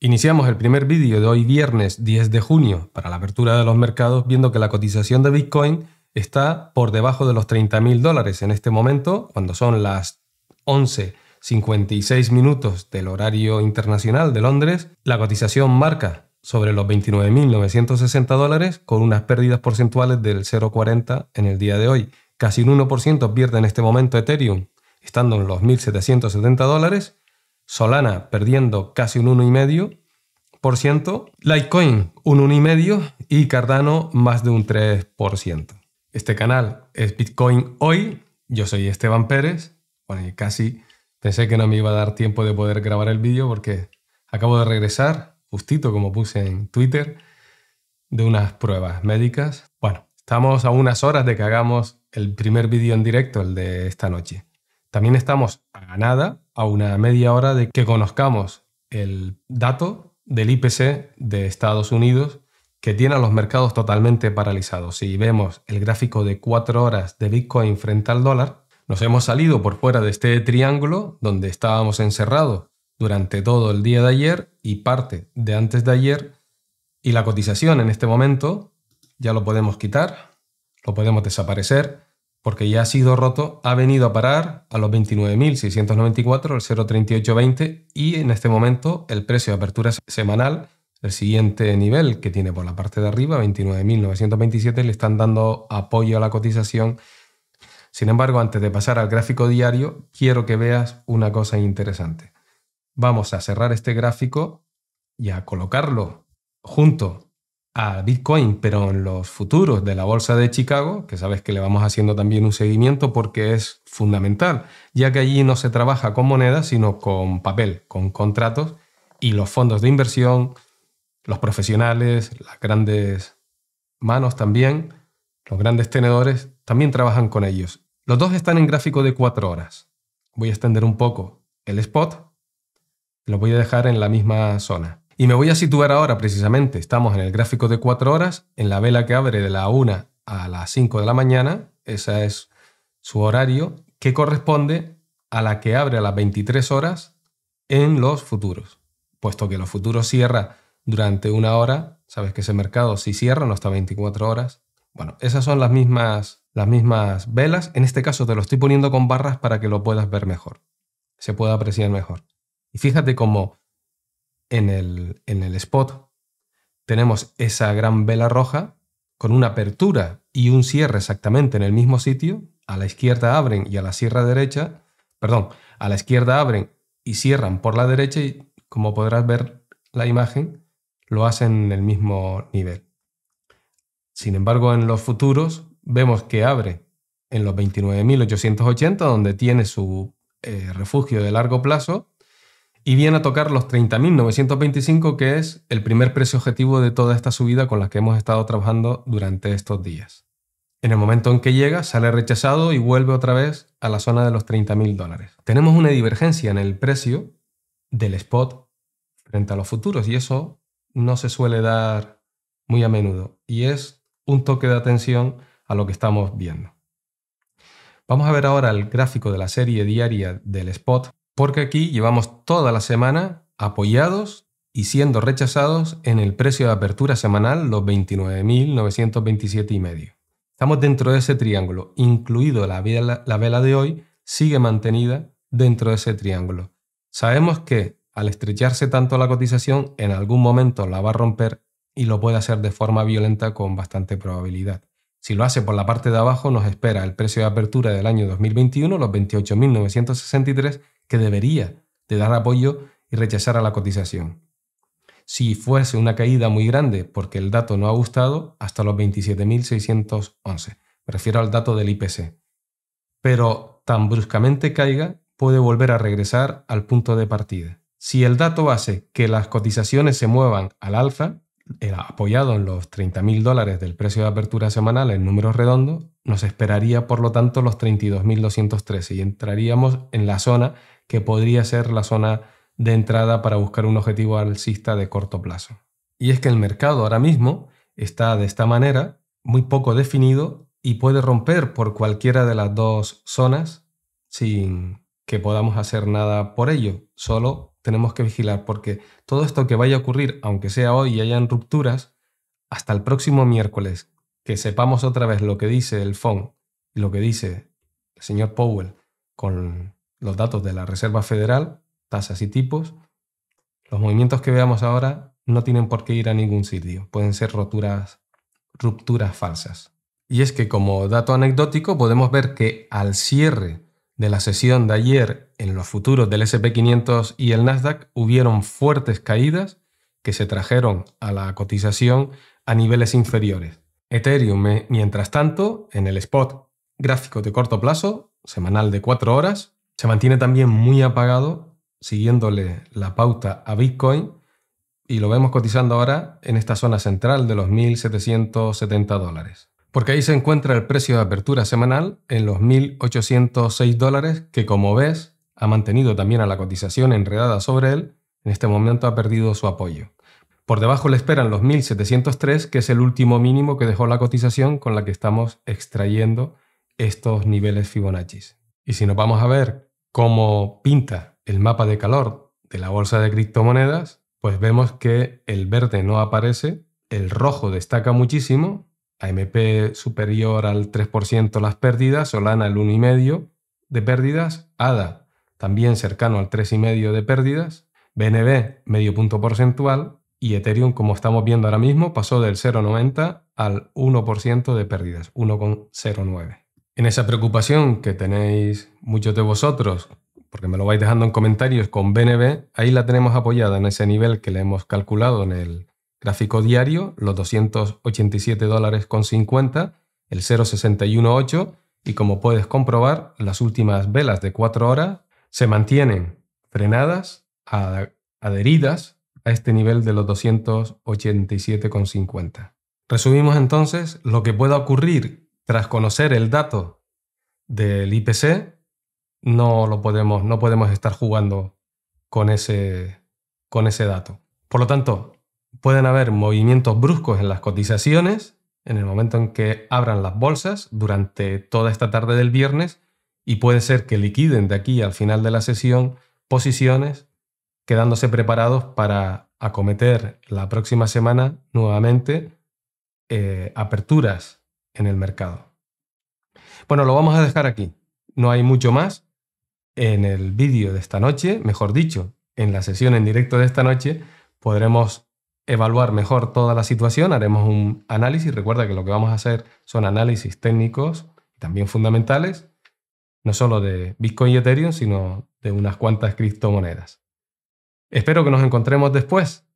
Iniciamos el primer vídeo de hoy viernes 10 de junio para la apertura de los mercados viendo que la cotización de Bitcoin está por debajo de los 30.000 dólares en este momento, cuando son las 11.56 minutos del horario internacional de Londres, la cotización marca sobre los 29.960 dólares con unas pérdidas porcentuales del 0,40 en el día de hoy. Casi un 1% pierde en este momento Ethereum, estando en los 1.770 dólares Solana perdiendo casi un 1,5%, Litecoin un 1,5% y Cardano más de un 3%. Este canal es Bitcoin Hoy, yo soy Esteban Pérez, bueno, casi pensé que no me iba a dar tiempo de poder grabar el vídeo porque acabo de regresar, justito como puse en Twitter, de unas pruebas médicas. Bueno, estamos a unas horas de que hagamos el primer vídeo en directo, el de esta noche. También estamos a nada, a una media hora de que conozcamos el dato del IPC de Estados Unidos que tiene a los mercados totalmente paralizados. Si vemos el gráfico de cuatro horas de Bitcoin frente al dólar, nos hemos salido por fuera de este triángulo donde estábamos encerrados durante todo el día de ayer y parte de antes de ayer y la cotización en este momento ya lo podemos quitar, lo podemos desaparecer porque ya ha sido roto, ha venido a parar a los 29.694, el 0,3820, y en este momento el precio de apertura semanal, el siguiente nivel que tiene por la parte de arriba, 29.927, le están dando apoyo a la cotización. Sin embargo, antes de pasar al gráfico diario, quiero que veas una cosa interesante. Vamos a cerrar este gráfico y a colocarlo junto a Bitcoin, pero en los futuros de la Bolsa de Chicago, que sabes que le vamos haciendo también un seguimiento porque es fundamental, ya que allí no se trabaja con monedas, sino con papel, con contratos y los fondos de inversión, los profesionales, las grandes manos también, los grandes tenedores, también trabajan con ellos. Los dos están en gráfico de cuatro horas. Voy a extender un poco el spot, lo voy a dejar en la misma zona. Y me voy a situar ahora precisamente, estamos en el gráfico de 4 horas, en la vela que abre de la 1 a las 5 de la mañana, ese es su horario, que corresponde a la que abre a las 23 horas en los futuros. Puesto que los futuros cierra durante una hora, sabes que ese mercado sí cierra no está 24 horas. Bueno, esas son las mismas, las mismas velas, en este caso te lo estoy poniendo con barras para que lo puedas ver mejor, se pueda apreciar mejor. Y fíjate cómo en el, spot tenemos esa gran vela roja con una apertura y un cierre exactamente en el mismo sitio. A la izquierda abren y a la sierra derecha, perdón, a la izquierda abren y cierran por la derecha y como podrás ver la imagen, lo hacen en el mismo nivel. Sin embargo, en los futuros vemos que abre en los 29.880, donde tiene su eh, refugio de largo plazo, y viene a tocar los 30.925, que es el primer precio objetivo de toda esta subida con la que hemos estado trabajando durante estos días. En el momento en que llega, sale rechazado y vuelve otra vez a la zona de los 30.000 dólares. Tenemos una divergencia en el precio del spot frente a los futuros y eso no se suele dar muy a menudo y es un toque de atención a lo que estamos viendo. Vamos a ver ahora el gráfico de la serie diaria del spot porque aquí llevamos toda la semana apoyados y siendo rechazados en el precio de apertura semanal los 29.927 y medio. Estamos dentro de ese triángulo, incluido la vela, la vela de hoy, sigue mantenida dentro de ese triángulo. Sabemos que al estrecharse tanto la cotización, en algún momento la va a romper y lo puede hacer de forma violenta con bastante probabilidad. Si lo hace por la parte de abajo, nos espera el precio de apertura del año 2021, los 28.963, que debería de dar apoyo y rechazar a la cotización. Si fuese una caída muy grande porque el dato no ha gustado, hasta los 27.611. Me refiero al dato del IPC. Pero tan bruscamente caiga, puede volver a regresar al punto de partida. Si el dato hace que las cotizaciones se muevan al alza, apoyado en los 30.000 dólares del precio de apertura semanal en números redondos, nos esperaría por lo tanto los 32.213 y entraríamos en la zona que podría ser la zona de entrada para buscar un objetivo alcista de corto plazo. Y es que el mercado ahora mismo está de esta manera muy poco definido y puede romper por cualquiera de las dos zonas sin que podamos hacer nada por ello, solo tenemos que vigilar porque todo esto que vaya a ocurrir, aunque sea hoy y hayan rupturas, hasta el próximo miércoles, que sepamos otra vez lo que dice el FON y lo que dice el señor Powell con los datos de la Reserva Federal, tasas y tipos, los movimientos que veamos ahora no tienen por qué ir a ningún sitio, pueden ser roturas, rupturas falsas. Y es que como dato anecdótico podemos ver que al cierre de la sesión de ayer en los futuros del SP500 y el Nasdaq hubieron fuertes caídas que se trajeron a la cotización a niveles inferiores. Ethereum, eh, mientras tanto, en el spot gráfico de corto plazo, semanal de 4 horas, se mantiene también muy apagado, siguiéndole la pauta a Bitcoin, y lo vemos cotizando ahora en esta zona central de los 1.770 dólares porque ahí se encuentra el precio de apertura semanal en los 1.806 dólares que como ves ha mantenido también a la cotización enredada sobre él, en este momento ha perdido su apoyo. Por debajo le esperan los 1.703, que es el último mínimo que dejó la cotización con la que estamos extrayendo estos niveles Fibonacci. Y si nos vamos a ver cómo pinta el mapa de calor de la bolsa de criptomonedas, pues vemos que el verde no aparece, el rojo destaca muchísimo AMP superior al 3% las pérdidas, Solana el 1,5% de pérdidas, ADA también cercano al 3,5% de pérdidas, BNB medio punto porcentual y Ethereum, como estamos viendo ahora mismo, pasó del 0,90 al 1% de pérdidas, 1,09. En esa preocupación que tenéis muchos de vosotros, porque me lo vais dejando en comentarios con BNB, ahí la tenemos apoyada en ese nivel que le hemos calculado en el Gráfico diario, los 287 dólares con 50, el 0,618 y como puedes comprobar, las últimas velas de 4 horas se mantienen frenadas, adheridas a este nivel de los 287 con 50 Resumimos entonces lo que pueda ocurrir tras conocer el dato del IPC, no lo podemos, no podemos estar jugando con ese, con ese dato. Por lo tanto, pueden haber movimientos bruscos en las cotizaciones en el momento en que abran las bolsas durante toda esta tarde del viernes y puede ser que liquiden de aquí al final de la sesión posiciones, quedándose preparados para acometer la próxima semana nuevamente eh, aperturas en el mercado. Bueno, lo vamos a dejar aquí. No hay mucho más en el vídeo de esta noche, mejor dicho, en la sesión en directo de esta noche podremos evaluar mejor toda la situación, haremos un análisis. Recuerda que lo que vamos a hacer son análisis técnicos y también fundamentales, no solo de Bitcoin y Ethereum, sino de unas cuantas criptomonedas. Espero que nos encontremos después,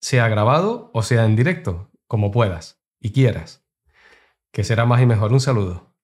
sea grabado o sea en directo, como puedas y quieras. Que será más y mejor. Un saludo.